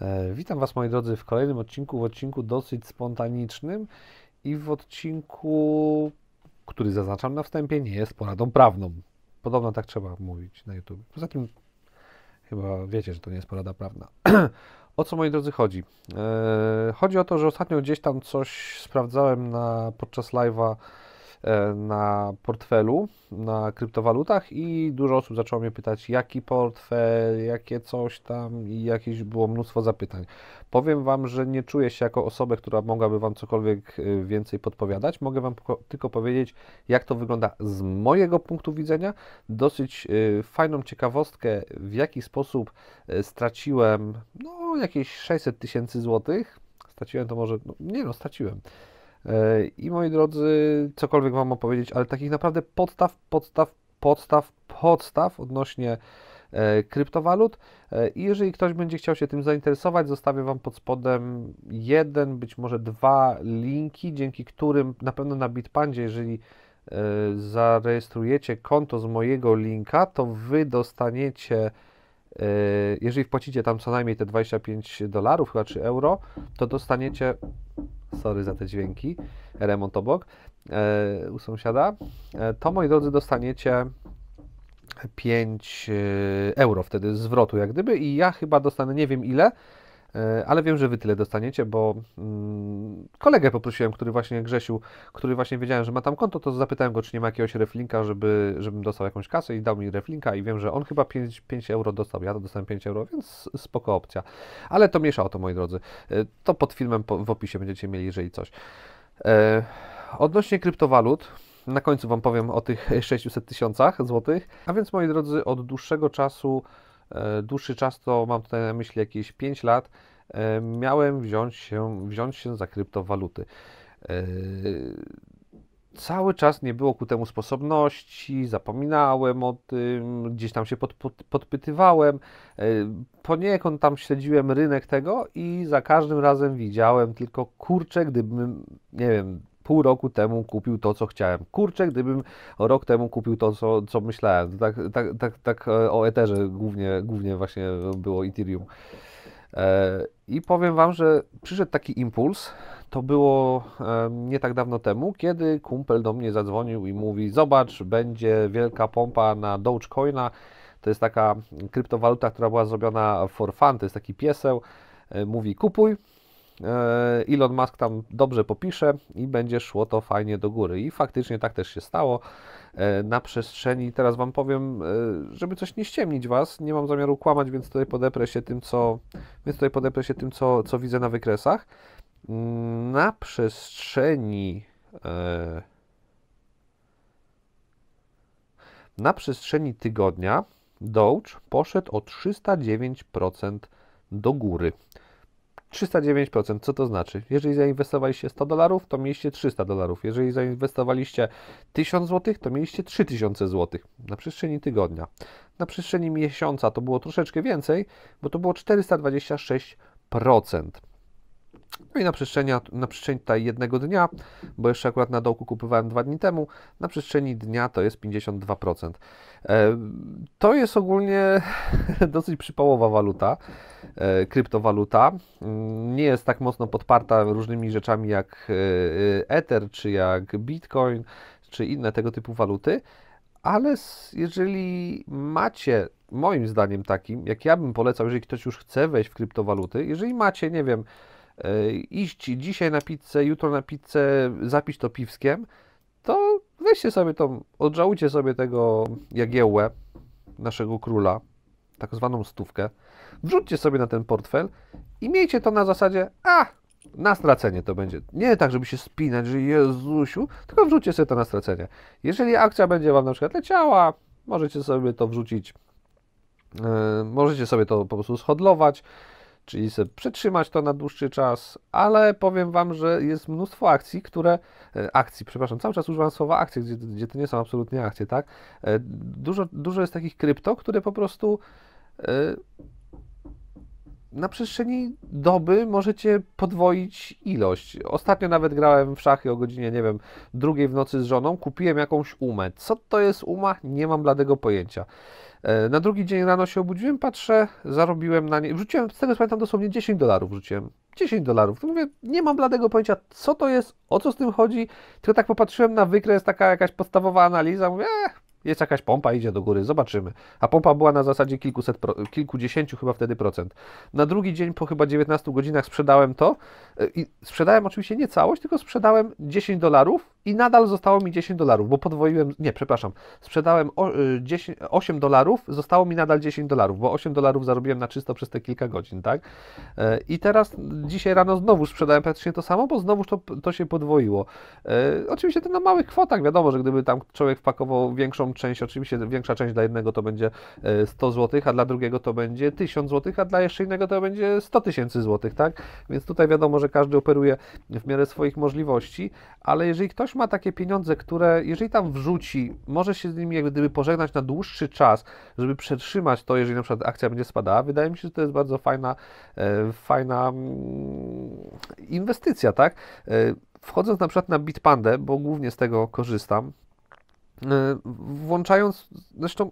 E, witam Was moi drodzy w kolejnym odcinku, w odcinku dosyć spontanicznym i w odcinku, który zaznaczam na wstępie, nie jest poradą prawną. Podobno tak trzeba mówić na YouTube. Poza tym chyba wiecie, że to nie jest porada prawna. o co moi drodzy chodzi? E, chodzi o to, że ostatnio gdzieś tam coś sprawdzałem na, podczas live'a E, na portfelu, na kryptowalutach i dużo osób zaczęło mnie pytać, jaki portfel, jakie coś tam i jakieś było mnóstwo zapytań. Powiem Wam, że nie czuję się jako osobę, która mogłaby Wam cokolwiek e, więcej podpowiadać. Mogę Wam tylko powiedzieć, jak to wygląda z mojego punktu widzenia. Dosyć e, fajną ciekawostkę, w jaki sposób straciłem no, jakieś 600 tysięcy złotych. Straciłem to może, no, nie no, straciłem. E, I moi drodzy, cokolwiek Wam opowiedzieć, ale takich naprawdę podstaw, podstaw, podstaw, podstaw odnośnie e, kryptowalut. E, I jeżeli ktoś będzie chciał się tym zainteresować, zostawię Wam pod spodem jeden, być może dwa linki, dzięki którym na pewno na Bitpandzie, jeżeli zarejestrujecie konto z mojego linka, to Wy dostaniecie, jeżeli wpłacicie tam co najmniej te 25 dolarów chyba czy euro, to dostaniecie sorry za te dźwięki, remont obok e, u sąsiada, e, to moi drodzy dostaniecie 5 e, euro wtedy zwrotu jak gdyby i ja chyba dostanę nie wiem ile, E, ale wiem, że wy tyle dostaniecie, bo mm, kolegę poprosiłem, który właśnie grzesił, który właśnie wiedziałem, że ma tam konto, to zapytałem go, czy nie ma jakiegoś reflinka, żeby, żebym dostał jakąś kasę i dał mi reflinka i wiem, że on chyba 5, 5 euro dostał, ja to dostałem 5 euro, więc spoko opcja. Ale to mniejsza o to, moi drodzy. E, to pod filmem w opisie będziecie mieli, jeżeli coś. E, odnośnie kryptowalut, na końcu Wam powiem o tych 600 tysiącach złotych. A więc, moi drodzy, od dłuższego czasu E, dłuższy czas, to mam tutaj na myśli jakieś 5 lat, e, miałem wziąć się, wziąć się za kryptowaluty. E, cały czas nie było ku temu sposobności, zapominałem o tym, gdzieś tam się pod, pod, podpytywałem. Poniekąd tam śledziłem rynek tego i za każdym razem widziałem tylko kurczę, gdybym, nie wiem, pół roku temu kupił to, co chciałem. Kurczę, gdybym rok temu kupił to, co, co myślałem. Tak, tak, tak, tak e, o Etherze głównie, głównie właśnie było Ethereum. E, I powiem Wam, że przyszedł taki impuls, to było e, nie tak dawno temu, kiedy kumpel do mnie zadzwonił i mówi, zobacz, będzie wielka pompa na Dogecoina, to jest taka kryptowaluta, która była zrobiona for fun, to jest taki pieseł, mówi kupuj, E, Elon Musk tam dobrze popisze i będzie szło to fajnie do góry. I faktycznie tak też się stało. E, na przestrzeni, teraz Wam powiem, e, żeby coś nie ściemnić Was, nie mam zamiaru kłamać, więc tutaj podeprę się tym, co, więc tutaj podeprę się tym, co, co widzę na wykresach. Mm, na przestrzeni na przestrzeni tygodnia Doge poszedł o 309% do góry. 309%. Co to znaczy? Jeżeli zainwestowaliście 100 dolarów, to mieliście 300 dolarów. Jeżeli zainwestowaliście 1000 zł, to mieliście 3000 zł na przestrzeni tygodnia. Na przestrzeni miesiąca to było troszeczkę więcej, bo to było 426%. No i na przestrzeni, na przestrzeni tutaj jednego dnia, bo jeszcze akurat na dołku kupowałem dwa dni temu, na przestrzeni dnia to jest 52%. E, to jest ogólnie dosyć przypałowa waluta, e, kryptowaluta. Mm, nie jest tak mocno podparta różnymi rzeczami jak e, Ether, czy jak Bitcoin, czy inne tego typu waluty, ale jeżeli macie, moim zdaniem takim, jak ja bym polecał, jeżeli ktoś już chce wejść w kryptowaluty, jeżeli macie, nie wiem, E, iść dzisiaj na pizzę, jutro na pizzę, zapić to piwskiem, to weźcie sobie tą, odżałujcie sobie tego jagiełę naszego króla, tak zwaną stówkę, wrzućcie sobie na ten portfel i miejcie to na zasadzie, a, na stracenie to będzie. Nie tak, żeby się spinać, że Jezusiu, tylko wrzućcie sobie to na stracenie. Jeżeli akcja będzie Wam na przykład leciała, możecie sobie to wrzucić, yy, możecie sobie to po prostu schodlować czyli sobie przetrzymać to na dłuższy czas, ale powiem Wam, że jest mnóstwo akcji, które, e, akcji, przepraszam, cały czas używam słowa akcje, gdzie, gdzie to nie są absolutnie akcje, tak? E, dużo, dużo jest takich krypto, które po prostu e, na przestrzeni doby możecie podwoić ilość. Ostatnio nawet grałem w szachy o godzinie, nie wiem, drugiej w nocy z żoną, kupiłem jakąś umę. Co to jest uma? Nie mam bladego pojęcia. E, na drugi dzień rano się obudziłem, patrzę, zarobiłem na niej. wrzuciłem, z tego co pamiętam dosłownie 10 dolarów wrzuciłem. 10 dolarów. To mówię, nie mam bladego pojęcia, co to jest, o co z tym chodzi, tylko tak popatrzyłem na wykres, taka jakaś podstawowa analiza, mówię, eh, jest jakaś pompa, idzie do góry, zobaczymy. A pompa była na zasadzie kilkuset, kilkudziesięciu chyba wtedy procent. Na drugi dzień po chyba 19 godzinach sprzedałem to e, i sprzedałem oczywiście nie całość, tylko sprzedałem 10 dolarów i nadal zostało mi 10 dolarów, bo podwoiłem, nie, przepraszam, sprzedałem 10, 8 e, dolarów, zostało mi nadal 10 dolarów, bo 8 dolarów zarobiłem na czysto przez te kilka godzin, tak? E, I teraz dzisiaj rano znowu sprzedałem praktycznie to samo, bo znowu to, to się podwoiło. Oczywiście to na małych kwotach, wiadomo, że gdyby tam człowiek wpakował większą część, oczywiście większa część dla jednego to będzie 100 e, zł, a dla drugiego to będzie 1000 zł, a dla jeszcze innego to będzie 100 tysięcy złotych, tak? Więc tutaj wiadomo, że każdy operuje w miarę swoich możliwości, ale jeżeli ktoś ma takie pieniądze, które, jeżeli tam wrzuci, może się z nimi jak gdyby pożegnać na dłuższy czas, żeby przetrzymać to, jeżeli na przykład akcja będzie spadała, wydaje mi się, że to jest bardzo fajna, e, fajna mm, inwestycja, tak? E, wchodząc na przykład na Bitpandę, bo głównie z tego korzystam, E, włączając, zresztą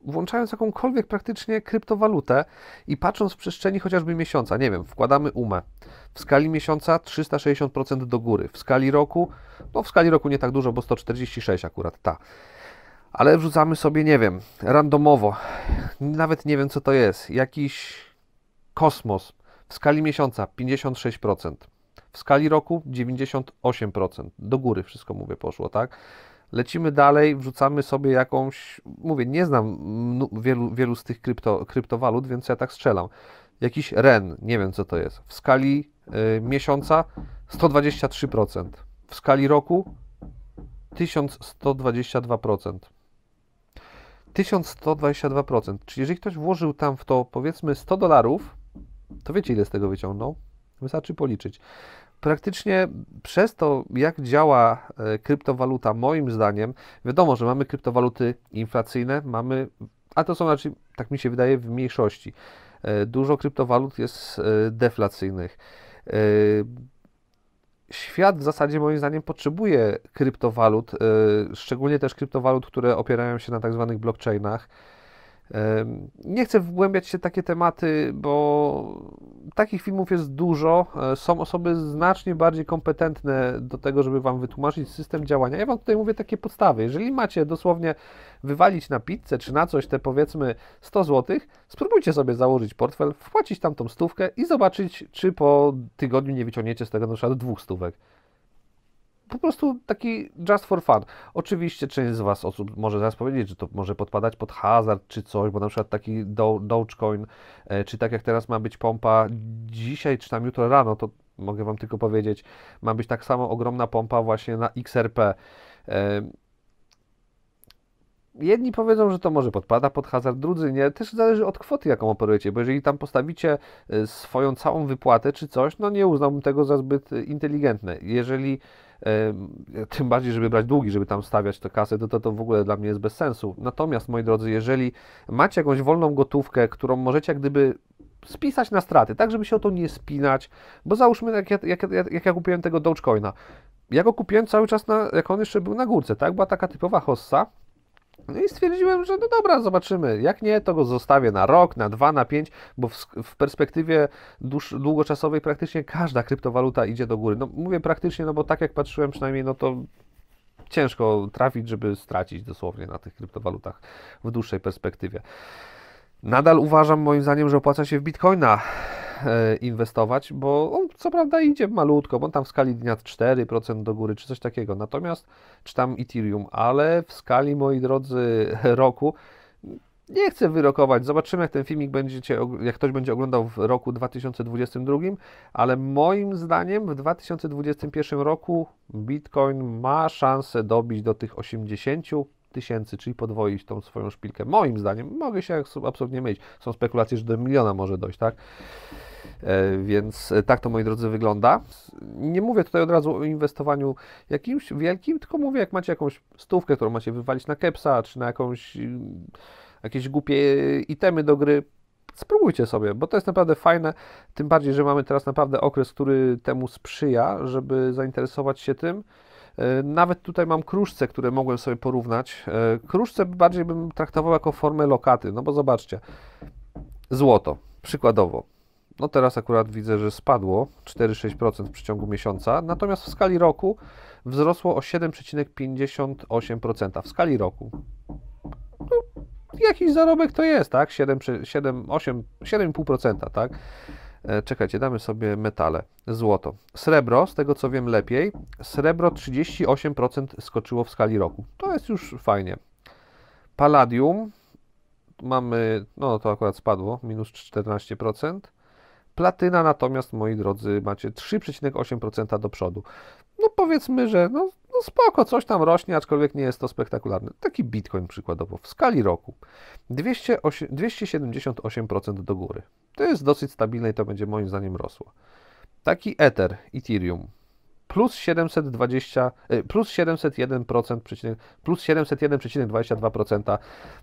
włączając jakąkolwiek praktycznie kryptowalutę i patrząc w przestrzeni chociażby miesiąca, nie wiem, wkładamy umę, w skali miesiąca 360% do góry, w skali roku, no w skali roku nie tak dużo, bo 146 akurat ta, ale wrzucamy sobie, nie wiem, randomowo, nawet nie wiem co to jest, jakiś kosmos, w skali miesiąca 56%, w skali roku 98%. Do góry wszystko mówię poszło, tak? Lecimy dalej, wrzucamy sobie jakąś, mówię, nie znam wielu, wielu z tych krypto, kryptowalut, więc ja tak strzelam. Jakiś REN, nie wiem co to jest. W skali y, miesiąca 123%. W skali roku 1122%. 1122%. Czyli jeżeli ktoś włożył tam w to powiedzmy 100 dolarów, to wiecie ile z tego wyciągnął? Wystarczy policzyć. Praktycznie przez to, jak działa e, kryptowaluta, moim zdaniem, wiadomo, że mamy kryptowaluty inflacyjne, mamy, a to są raczej, tak mi się wydaje, w mniejszości. E, dużo kryptowalut jest e, deflacyjnych świat w zasadzie moim zdaniem potrzebuje kryptowalut, szczególnie też kryptowalut, które opierają się na tak zwanych blockchainach. Nie chcę wgłębiać się w takie tematy, bo takich filmów jest dużo. E, są osoby znacznie bardziej kompetentne do tego, żeby Wam wytłumaczyć system działania. Ja Wam tutaj mówię takie podstawy. Jeżeli macie dosłownie wywalić na pizzę czy na coś te powiedzmy 100 zł, spróbujcie sobie założyć portfel, wpłacić tam tą stówkę i zobaczyć, czy po tygodniu nie wyciągniecie z tego na przykład dwóch stówek po prostu taki just for fun. Oczywiście część z Was osób może zaraz powiedzieć, że to może podpadać pod hazard czy coś, bo na przykład taki do, Dogecoin, e, czy tak jak teraz ma być pompa dzisiaj czy tam jutro rano, to mogę Wam tylko powiedzieć, ma być tak samo ogromna pompa właśnie na XRP. E, jedni powiedzą, że to może podpada pod hazard, drudzy nie. Też zależy od kwoty, jaką operujecie, bo jeżeli tam postawicie y, swoją całą wypłatę czy coś, no nie uznałbym tego za zbyt y, inteligentne. Jeżeli y, tym bardziej, żeby brać długi, żeby tam stawiać tę kasę, to, to to w ogóle dla mnie jest bez sensu. Natomiast, moi drodzy, jeżeli macie jakąś wolną gotówkę, którą możecie jak gdyby spisać na straty, tak żeby się o to nie spinać, bo załóżmy, jak ja, jak, jak, ja kupiłem tego Dogecoina, ja go kupiłem cały czas, na, jak on jeszcze był na górce, tak? Była taka typowa hossa, no i stwierdziłem, że no dobra, zobaczymy. Jak nie, to go zostawię na rok, na dwa, na pięć, bo w, w perspektywie dłuż, długoczasowej praktycznie każda kryptowaluta idzie do góry. No mówię praktycznie, no bo tak jak patrzyłem przynajmniej, no to ciężko trafić, żeby stracić dosłownie na tych kryptowalutach w dłuższej perspektywie. Nadal uważam moim zdaniem, że opłaca się w bitcoina E, inwestować, bo on co prawda idzie malutko, bo on tam w skali dnia 4% do góry, czy coś takiego, natomiast, czy tam Ethereum, ale w skali, moi drodzy, roku, nie chcę wyrokować, zobaczymy jak ten filmik będziecie, jak ktoś będzie oglądał w roku 2022, ale moim zdaniem w 2021 roku Bitcoin ma szansę dobić do tych 80, tysięcy, czyli podwoić tą swoją szpilkę. Moim zdaniem, mogę się absolutnie mylić. Są spekulacje, że do miliona może dojść, tak? E, więc e, tak to, moi drodzy, wygląda. Nie mówię tutaj od razu o inwestowaniu jakimś wielkim, tylko mówię, jak macie jakąś stówkę, którą macie wywalić na kepsa, czy na jakąś, mm, jakieś głupie itemy do gry, spróbujcie sobie, bo to jest naprawdę fajne, tym bardziej, że mamy teraz naprawdę okres, który temu sprzyja, żeby zainteresować się tym. E, nawet tutaj mam kruszce, które mogłem sobie porównać. E, kruszce bardziej bym traktował jako formę lokaty, no bo zobaczcie, złoto, przykładowo. No teraz akurat widzę, że spadło 4,6% w przeciągu miesiąca, natomiast w skali roku wzrosło o 7,58% w skali roku. No, jakiś zarobek to jest, tak? 7,5% tak? E, czekajcie, damy sobie metale, złoto. Srebro, z tego co wiem lepiej, srebro 38% skoczyło w skali roku. To jest już fajnie. Palladium, mamy, no, no to akurat spadło, minus 14%. Platyna natomiast, moi drodzy, macie 3,8% do przodu. No powiedzmy, że no, no spoko, coś tam rośnie, aczkolwiek nie jest to spektakularne. Taki bitcoin przykładowo w skali roku. 208, 278% do góry. To jest dosyć stabilne i to będzie moim zdaniem rosło. Taki Ether, Ethereum, plus 720, e, plus 701%, plus 701,22%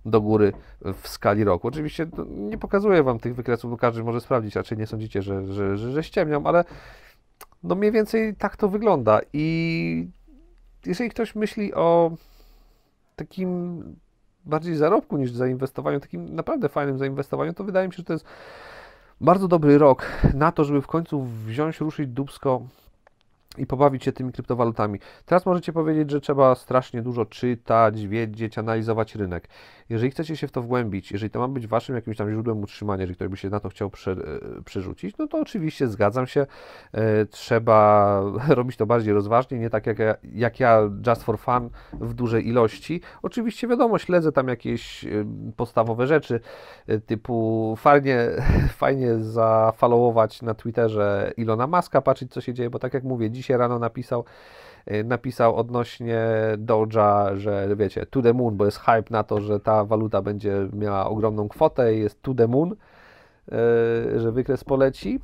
do góry w skali roku. Oczywiście no, nie pokazuję Wam tych wykresów, bo każdy może sprawdzić, raczej nie sądzicie, że, że, że, że ściemniam, ale no mniej więcej tak to wygląda i jeżeli ktoś myśli o takim bardziej zarobku niż zainwestowaniu, takim naprawdę fajnym zainwestowaniu, to wydaje mi się, że to jest bardzo dobry rok na to, żeby w końcu wziąć, ruszyć dubsko i pobawić się tymi kryptowalutami. Teraz możecie powiedzieć, że trzeba strasznie dużo czytać, wiedzieć, analizować rynek. Jeżeli chcecie się w to wgłębić, jeżeli to ma być waszym jakimś tam źródłem utrzymania, jeżeli ktoś by się na to chciał przy, e, przerzucić, no to oczywiście zgadzam się, e, trzeba robić to bardziej rozważnie, nie tak jak ja, jak ja just for fun w dużej ilości. Oczywiście wiadomo, śledzę tam jakieś e, podstawowe rzeczy, typu fajnie, fajnie zafollowować na Twitterze Ilona Maska, patrzeć co się dzieje, bo tak jak mówię, dzisiaj rano napisał, Y, napisał odnośnie Doja, że wiecie, to the moon, bo jest hype na to, że ta waluta będzie miała ogromną kwotę i jest to the moon, y, że wykres poleci.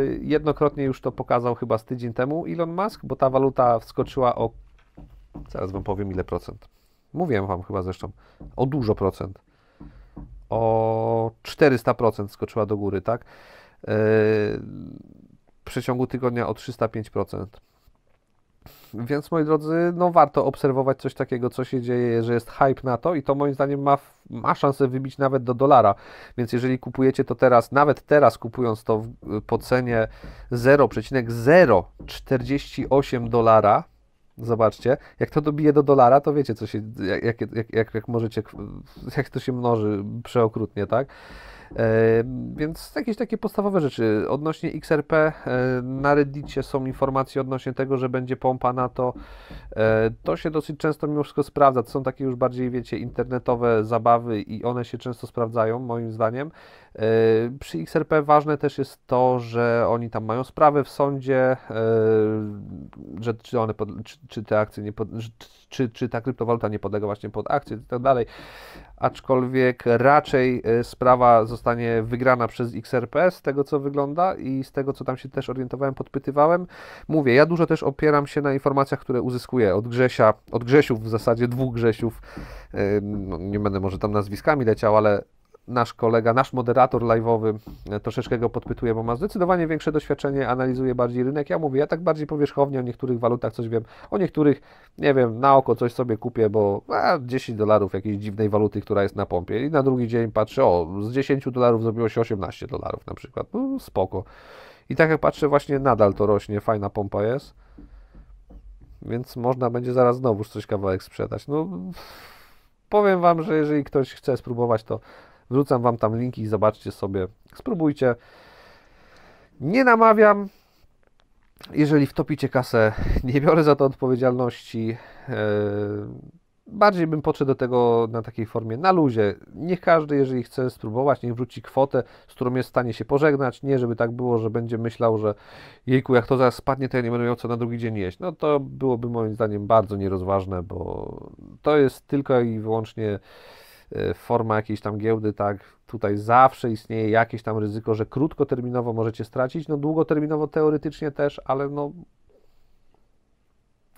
Y, jednokrotnie już to pokazał chyba z tydzień temu Elon Musk, bo ta waluta wskoczyła o, zaraz Wam powiem ile procent. Mówiłem Wam chyba zresztą, o dużo procent. O 400% skoczyła do góry, tak? w przeciągu tygodnia o 305%. Więc moi drodzy, no warto obserwować coś takiego, co się dzieje, że jest hype na to i to moim zdaniem ma, ma szansę wybić nawet do dolara. Więc jeżeli kupujecie to teraz, nawet teraz kupując to w, po cenie 0,048 dolara, Zobaczcie, jak to dobije do dolara, to wiecie, co się, jak, jak, jak, jak możecie, jak to się mnoży przeokrutnie, tak? E, więc jakieś takie podstawowe rzeczy. Odnośnie XRP e, na Reddicie są informacje odnośnie tego, że będzie pompa na to. E, to się dosyć często mimo wszystko sprawdza. To są takie już bardziej, wiecie, internetowe zabawy i one się często sprawdzają, moim zdaniem. E, przy XRP ważne też jest to, że oni tam mają sprawy w sądzie, e, że czy, one pod, czy, czy te akcje nie pod, czy, czy ta kryptowaluta nie podlega właśnie pod akcje i tak dalej. Aczkolwiek raczej e, sprawa zostanie wygrana przez XRP z tego co wygląda i z tego co tam się też orientowałem, podpytywałem. Mówię, ja dużo też opieram się na informacjach, które uzyskuję od Grzesia, od Grzesiów w zasadzie dwóch Grzesiów. No, nie będę może tam nazwiskami leciał, ale nasz kolega, nasz moderator live'owy e, troszeczkę go podpytuje, bo ma zdecydowanie większe doświadczenie, analizuje bardziej rynek. Ja mówię, ja tak bardziej powierzchownie o niektórych walutach coś wiem, o niektórych, nie wiem, na oko coś sobie kupię, bo a, 10 dolarów jakiejś dziwnej waluty, która jest na pompie i na drugi dzień patrzę, o, z 10 dolarów zrobiło się 18 dolarów na przykład, no spoko. I tak jak patrzę, właśnie nadal to rośnie, fajna pompa jest, więc można będzie zaraz znowu coś kawałek sprzedać. No powiem Wam, że jeżeli ktoś chce spróbować, to Wrzucam Wam tam linki i zobaczcie sobie, spróbujcie. Nie namawiam. Jeżeli wtopicie kasę, nie biorę za to odpowiedzialności. E, bardziej bym podszedł do tego na takiej formie na luzie. Niech każdy, jeżeli chce spróbować, niech wrzuci kwotę, z którą jest w stanie się pożegnać. Nie, żeby tak było, że będzie myślał, że jejku, jak to zaraz spadnie, to ja nie będę miał co na drugi dzień jeść. No to byłoby moim zdaniem bardzo nierozważne, bo to jest tylko i wyłącznie Y, forma jakiejś tam giełdy, tak, tutaj zawsze istnieje jakieś tam ryzyko, że krótkoterminowo możecie stracić, no długoterminowo teoretycznie też, ale no,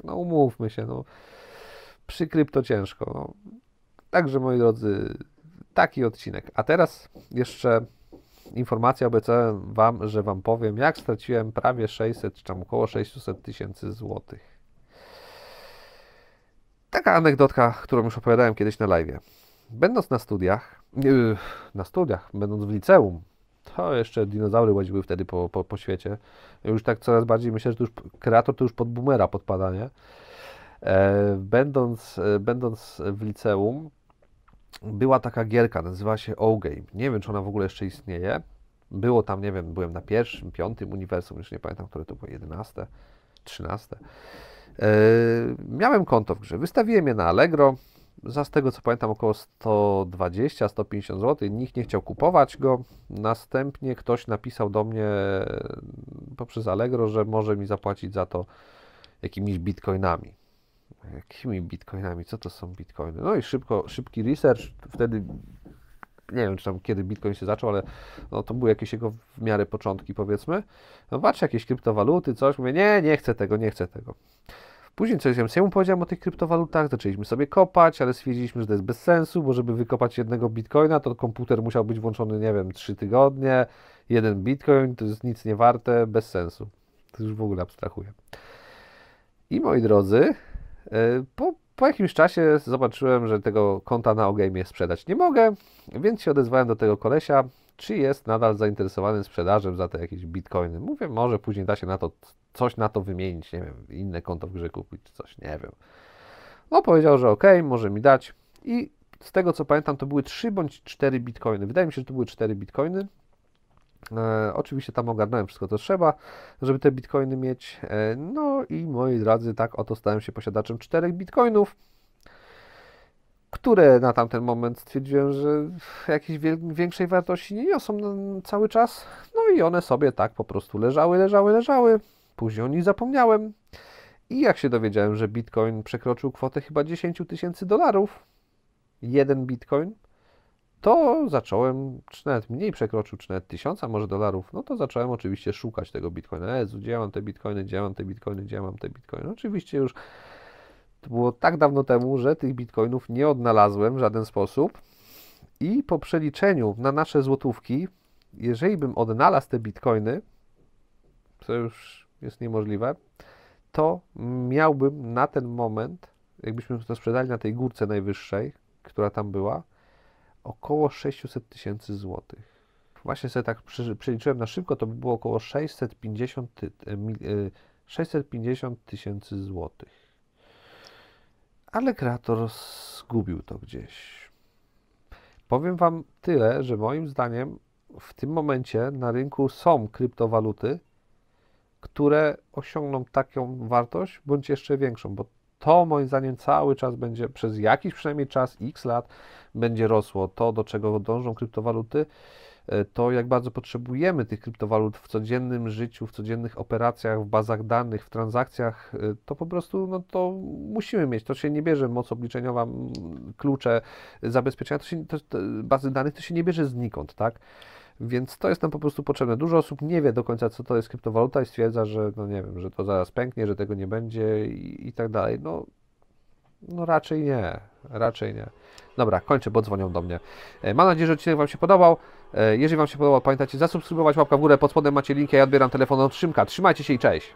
no umówmy się, no, przy krypto ciężko. No. Także moi drodzy, taki odcinek. A teraz jeszcze informacja obiecałem Wam, że Wam powiem, jak straciłem prawie 600, czy tam około 600 tysięcy złotych. Taka anegdotka, którą już opowiadałem kiedyś na live. Będąc na studiach, yy, na studiach, będąc w liceum, to jeszcze dinozaury łaziły wtedy po, po, po świecie. Już tak coraz bardziej myślę, że to już kreator to już pod boomera podpada, nie? E, będąc, e, będąc w liceum, była taka gierka, nazywała się O-Game. Nie wiem, czy ona w ogóle jeszcze istnieje. Było tam, nie wiem, byłem na pierwszym, piątym uniwersum, już nie pamiętam, które to było, jedenaste, trzynaste. E, miałem konto w grze, wystawiłem je na Allegro, za z tego co pamiętam około 120-150 zł. Nikt nie chciał kupować go. Następnie ktoś napisał do mnie mm, poprzez Allegro, że może mi zapłacić za to jakimiś bitcoinami. Jakimi bitcoinami? Co to są bitcoiny? No i szybko, szybki research. Wtedy nie wiem, czy tam kiedy Bitcoin się zaczął, ale no, to były jakieś jego w miarę początki, powiedzmy. No patrz, jakieś kryptowaluty, coś, mówię, nie, nie chcę tego, nie chcę tego. Później coś ja mu powiedziałem o tych kryptowalutach, zaczęliśmy sobie kopać, ale stwierdziliśmy, że to jest bez sensu, bo żeby wykopać jednego bitcoina, to komputer musiał być włączony, nie wiem, 3 tygodnie, jeden bitcoin, to jest nic nie warte, bez sensu. To już w ogóle abstrahuję. I moi drodzy, e, po, po jakimś czasie zobaczyłem, że tego konta na OGame sprzedać nie mogę, więc się odezwałem do tego kolesia, czy jest nadal zainteresowany sprzedażem za te jakieś bitcoiny. Mówię, może później da się na to coś na to wymienić, nie wiem, inne konto w grze kupić, coś, nie wiem. No powiedział, że ok, może mi dać i z tego co pamiętam to były 3 bądź 4 bitcoiny. Wydaje mi się, że to były 4 bitcoiny. E, oczywiście tam ogarnąłem wszystko, co trzeba, żeby te bitcoiny mieć. E, no i moi drodzy, tak oto stałem się posiadaczem 4 bitcoinów które na tamten moment stwierdziłem, że jakiejś większej wartości nie niosą no, cały czas. No i one sobie tak po prostu leżały, leżały, leżały. Później o nich zapomniałem. I jak się dowiedziałem, że bitcoin przekroczył kwotę chyba 10 tysięcy dolarów, jeden bitcoin, to zacząłem, czy nawet mniej przekroczył, czy nawet tysiąca może dolarów, no to zacząłem oczywiście szukać tego bitcoina. Jezu, gdzie mam te bitcoiny, gdzie mam te bitcoiny, gdzie mam te bitcoiny. Oczywiście już to było tak dawno temu, że tych bitcoinów nie odnalazłem w żaden sposób. I po przeliczeniu na nasze złotówki, jeżeli bym odnalazł te bitcoiny, co już jest niemożliwe, to miałbym na ten moment, jakbyśmy to sprzedali na tej górce najwyższej, która tam była, około 600 tysięcy złotych. Właśnie sobie tak przeliczyłem na szybko, to by było około 650 e, e, tysięcy złotych ale kreator zgubił to gdzieś. Powiem Wam tyle, że moim zdaniem w tym momencie na rynku są kryptowaluty, które osiągną taką wartość bądź jeszcze większą, bo to moim zdaniem cały czas będzie, przez jakiś przynajmniej czas, x lat, będzie rosło. To, do czego dążą kryptowaluty, E, to, jak bardzo potrzebujemy tych kryptowalut w codziennym życiu, w codziennych operacjach, w bazach danych, w transakcjach, e, to po prostu no, to musimy mieć. To się nie bierze moc obliczeniowa, klucze, zabezpieczenia, to się, to, to, bazy danych to się nie bierze znikąd, tak? Więc to jest nam po prostu potrzebne. Dużo osób nie wie do końca, co to jest kryptowaluta i stwierdza, że no nie wiem, że to zaraz pęknie, że tego nie będzie i, i tak dalej. No no raczej nie, raczej nie. Dobra, kończę, bo dzwonią do mnie. E, mam nadzieję, że odcinek Wam się podobał. E, jeżeli Wam się podobał, pamiętajcie zasubskrybować, łapka w górę, pod spodem macie linki, ja odbieram telefon od Szymka. Trzymajcie się i cześć!